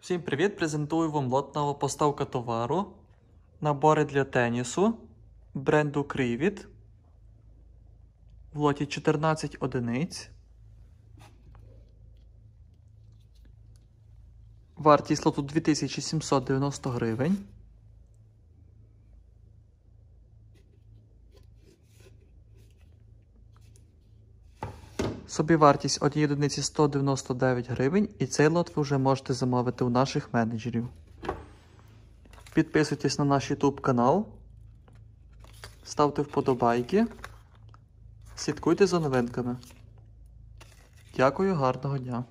Всім привіт! Презентую вам лотного поставка товару, набори для тенісу бренду Крівіт. В лоті 14 одиниць. Вартість лоту 2790 гривень. Собівартість однієї одиниці 199 гривень, і цей лот ви вже можете замовити у наших менеджерів. Підписуйтесь на наш YouTube канал, ставте вподобайки, слідкуйте за новинками. Дякую, гарного дня!